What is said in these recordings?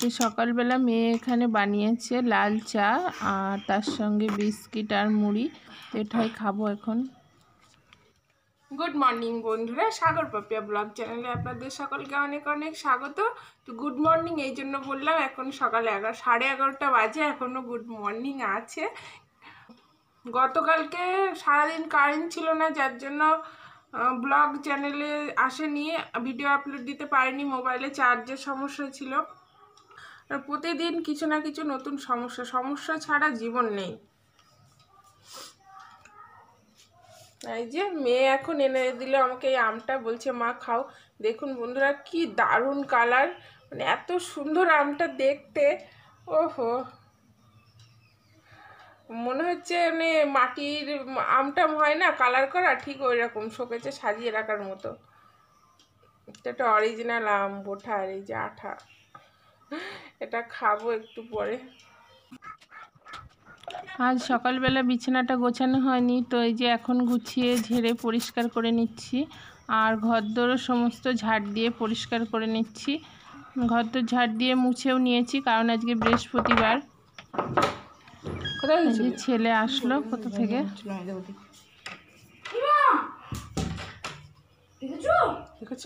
যে সকালবেলা মেয়ে এখানে বানিয়েছে লাল চা আর তার সঙ্গে বিস্কিট আর মুড়ি এটাই খাবো এখন গুড মর্নিং বন্ধুরা সাগর পাপিয়া ব্লগ চ্যানেলে আপনাদের সকলকে অনেক অনেক স্বাগত তো গুড মর্নিং এই জন্য বললাম এখন সকাল এগারো সাড়ে এগারোটা বাজে এখনও গুড মর্নিং আছে গতকালকে সারাদিন কারেন্ট ছিল না যার জন্য ব্লগ চ্যানেলে আসেনি ভিডিও আপলোড দিতে পারিনি মোবাইলে চার্জের সমস্যা ছিল প্রতিদিন কিছু না কিছু নতুন সমস্যা সমস্যা ছাড়া জীবন নেই এই যে মেয়ে এখন এনে দিল আমাকে এই আমটা বলছে মা খাও দেখুন বন্ধুরা কি দারুণ কালার মানে এত সুন্দর আমটা দেখতে ওহো মনে হচ্ছে মানে মাটির আমটা হয় না কালার করা ঠিক ওই রকম শোকেছে সাজিয়ে রাখার মতো এটা অরিজিনাল আম বোঠা আর এই যে আঠা এটা খাবো একটু পরে আজ সকালবেলা বিছানাটা গোছানো হয়নি তো এই যে এখন গুছিয়ে ঝেড়ে পরিষ্কার করে নিচ্ছি আর ঘরদোরও সমস্ত ঝাড় দিয়ে পরিষ্কার করে নিচ্ছি ঘরদোর ঝাড় দিয়ে মুছেও নিয়েছি কারণ আজকে বৃহস্পতিবার ছেলে আসলো কোথা থেকে দেখেছ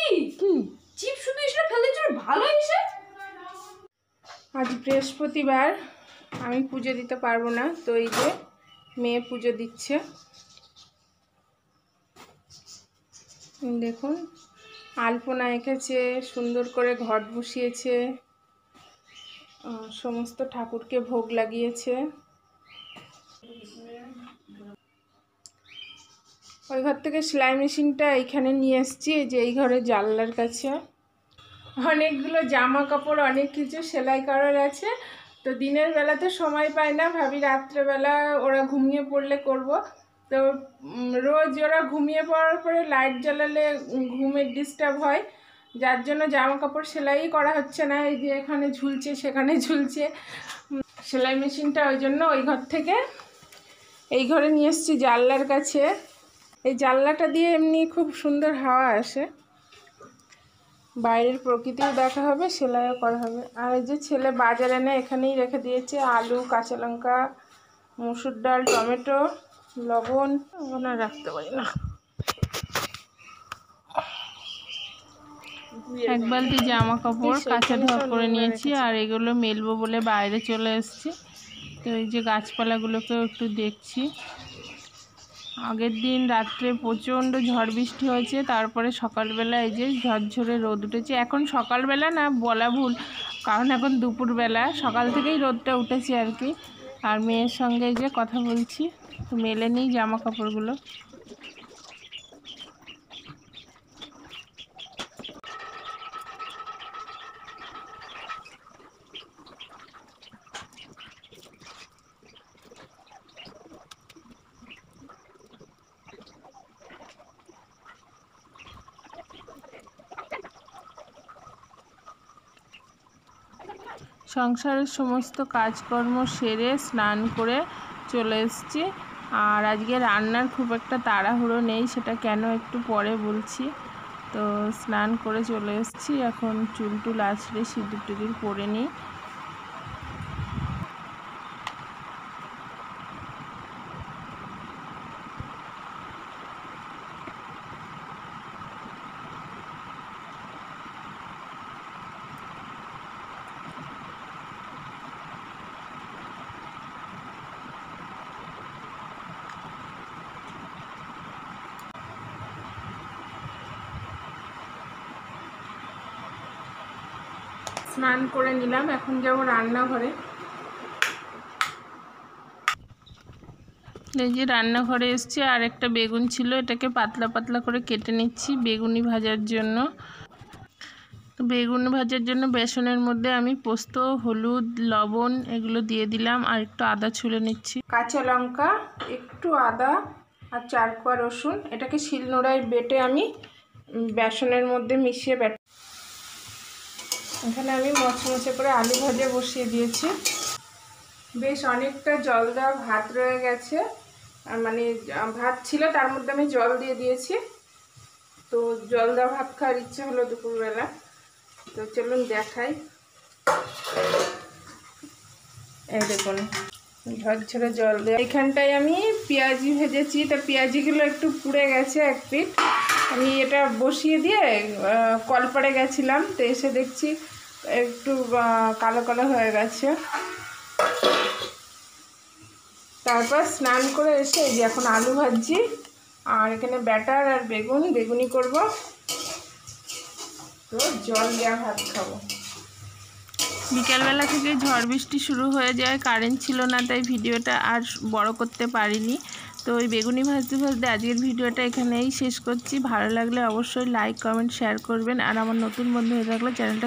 কি কি চিপ এসে ফেলে ভালো আজ বৃহস্পতিবার আমি পুজো দিতে পারবো না তো এই যে মেয়ে পুজো দিচ্ছে দেখুন আলপনা এঁকেছে সুন্দর করে ঘট বসিয়েছে সমস্ত ঠাকুরকে ভোগ লাগিয়েছে ওই ঘর থেকে সেলাই মেশিনটা এইখানে নিয়ে এসছি এই যে এই ঘরে জানলার কাছে অনেকগুলো জামা কাপড় অনেক কিছু সেলাই করার আছে তো দিনের বেলা তো সময় পাই না ভাবি রাত্রেবেলা ওরা ঘুমিয়ে পড়লে করব তো রোজ ওরা ঘুমিয়ে পড়ার পরে লাইট জ্বালালে ঘুমের ডিস্টার্ব হয় যার জন্য জামা কাপড় সেলাই করা হচ্ছে না এই যে এখানে ঝুলছে সেখানে ঝুলছে সেলাই মেশিনটা ওই জন্য ওই ঘর থেকে এই ঘরে নিয়ে এসছি জানলার কাছে এই জানলাটা দিয়ে এমনি খুব সুন্দর হাওয়া আসে বাইরের প্রকৃতিও দেখা হবে সেলাইও করা হবে আর এই যে ছেলে বাজারে এনে এখানেই রেখে দিয়েছে আলু কাঁচা লঙ্কা মুসুর ডাল টমেটো লবণ ওগুলো রাখতে পারি না এক বালতি জামা কাপড় কাঁচা ধোয়া করে নিয়েছি আর এগুলো মেলবো বলে বাইরে চলে এসছি তো এই যে গাছপালাগুলোকেও একটু দেখছি আগের দিন রাত্রে প্রচণ্ড ঝড় বৃষ্টি হয়েছে তারপরে সকালবেলা এই যে ঝরঝরে রোদ উঠেছে এখন সকালবেলা না বলা ভুল কারণ এখন দুপুরবেলা সকাল থেকেই রোদটা উঠেছে আর কি আর মেয়ের সঙ্গে যে কথা বলছি মেলে নিই জামা কাপড়গুলো সংসারের সমস্ত কাজকর্ম সেরে স্নান করে চলে এসছি আর আজকে রান্নার খুব একটা তাড়াহুড়ো নেই সেটা কেন একটু পরে বলছি তো স্নান করে চলে এসছি এখন চুল টুল আছড়ে সিঁদুর টুদুর পরে নিই স্নান করে নিলাম এখন যাবো রান্নাঘরে এই যে রান্নাঘরে এসছে আর একটা বেগুন ছিল এটাকে পাতলা পাতলা করে কেটে নিচ্ছি বেগুনি ভাজার জন্য তো বেগুন ভাজার জন্য বেসনের মধ্যে আমি পোস্ত হলুদ লবণ এগুলো দিয়ে দিলাম আর একটু আদা ছুলে নিচ্ছি কাঁচা লঙ্কা একটু আদা আর চারকোয়া রসুন এটাকে শিলনোড়ায় বেটে আমি বেসনের মধ্যে মিশিয়ে এখানে আমি মচমচে করে আলু ভাজা বসিয়ে দিয়েছি বেশ অনেকটা জল দেওয়া ভাত রয়ে গেছে মানে ভাত ছিল তার মধ্যে আমি জল দিয়ে দিয়েছি তো জল দেওয়া ভাত খাওয়ার ইচ্ছে হলো দুপুরবেলা তো চলুন দেখাই এই দেখুন ঝরঝরে জল দেওয়া এখানটায় আমি পেঁয়াজি ভেজেছি তা পেঁয়াজিগুলো একটু পুড়ে গেছে এক পিঠ আমি এটা বসিয়ে দিয়ে পড়ে গেছিলাম তো এসে দেখছি একটু কালো কালো হয়ে গেছে তারপর স্নান করে এসে এই যে এখন আলু ভাজি আর এখানে ব্যাটার আর বেগুন বেগুনি করব তো জল দেওয়া ভাত খাবো বিকালবেলা থেকে ঝড় বৃষ্টি শুরু হয়ে যায় কারেন্ট ছিল না তাই ভিডিওটা আর বড় করতে পারিনি তো ওই বেগুনি ভাজতে ভাজতে আজকের ভিডিওটা এখানেই শেষ করছি ভালো লাগলে অবশ্যই লাইক কমেন্ট শেয়ার করবেন আর আমার নতুন বন্ধু হয়ে থাকলে চ্যানেলটা